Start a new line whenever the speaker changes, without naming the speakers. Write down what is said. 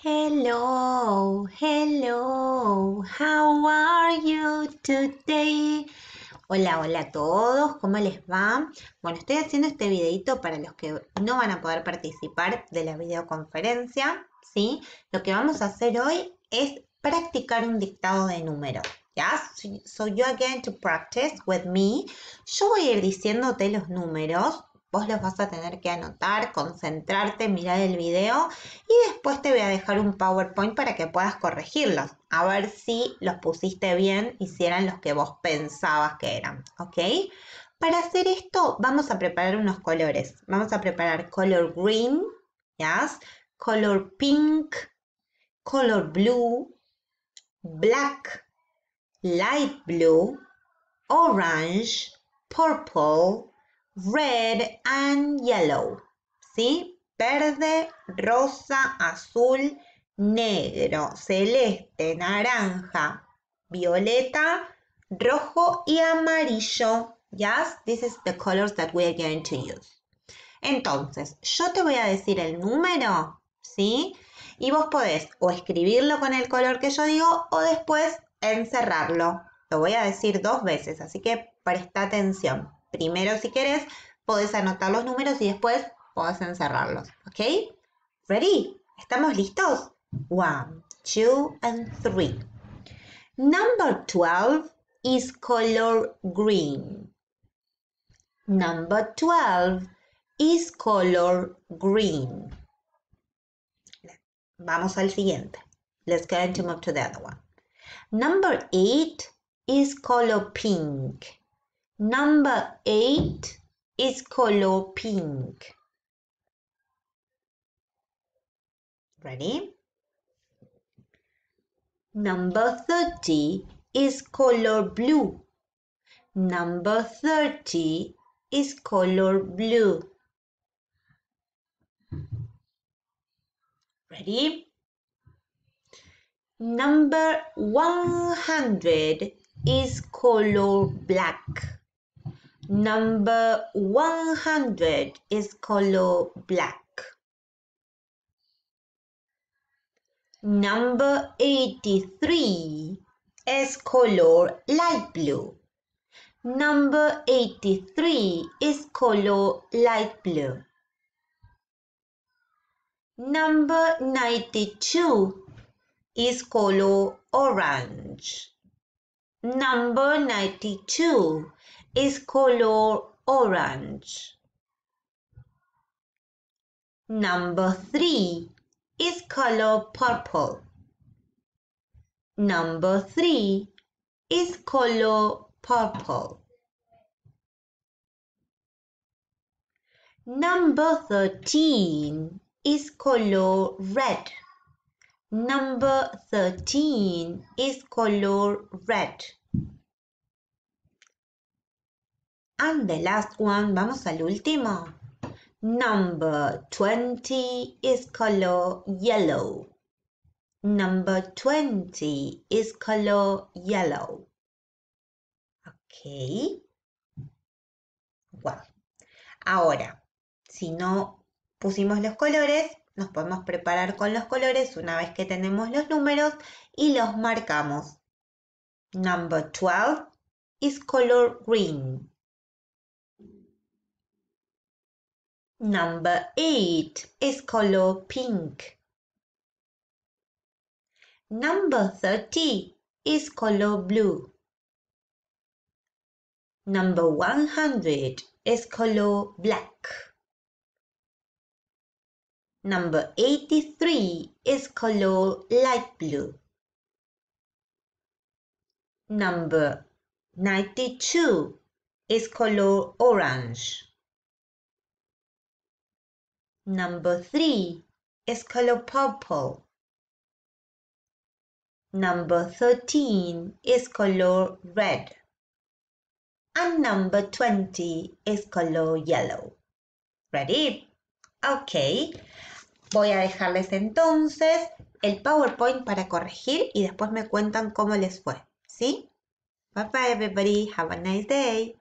Hello, hello, how are you today? Hola, hola a todos, ¿cómo les va? Bueno, estoy haciendo este videito para los que no van a poder participar de la videoconferencia, ¿sí? Lo que vamos a hacer hoy es practicar un dictado de números, ¿ya? So, you going to practice with me. Yo voy a ir diciéndote los números Vos los vas a tener que anotar, concentrarte, mirar el video y después te voy a dejar un PowerPoint para que puedas corregirlos, a ver si los pusiste bien y si eran los que vos pensabas que eran, ¿ok? Para hacer esto vamos a preparar unos colores. Vamos a preparar color green, color pink, color blue, black, light blue, orange, purple, red and yellow, ¿sí? Verde, rosa, azul, negro, celeste, naranja, violeta, rojo y amarillo. Yes, this is the colors that we are going to use. Entonces, yo te voy a decir el número, ¿sí? Y vos podés o escribirlo con el color que yo digo o después encerrarlo. Lo voy a decir dos veces, así que presta atención primero si querés, podés anotar los números y después podés encerrarlos, ¿ok? Ready? ¿Estamos listos? One, two, and three. Number 12 is color green. Number 12 is color green. Vamos al siguiente. Let's go and move to the other one. Number 8 is color pink. Number 8 is color pink. Ready? Number 30 is color blue. Number 30 is color blue. Ready? Number 100 is color black. Number 100 is color black. Number 83 is color light blue. Number 83 is color light blue. Number 92 is color orange. Number 92 is color orange. Number 3 is color purple. Number 3 is color purple. Number 13 is color red. Number 13 is color red. And the last one, vamos al último. Number 20 is color yellow. Number 20 is color yellow. Ok. ahora, si no pusimos los colores, nos podemos preparar con los colores una vez que tenemos los números y los marcamos. Number 12 is color green. Number 8 is color pink. Number 30 is color blue. Number 100 is color black. Number 83 is color light blue. Number 92 is color orange. Number 3 is color purple. Number 13 is color red. And number 20 is color yellow. Ready? Ok. Voy a dejarles entonces el PowerPoint para corregir y después me cuentan cómo les fue. ¿Sí? Bye bye everybody. Have a nice day.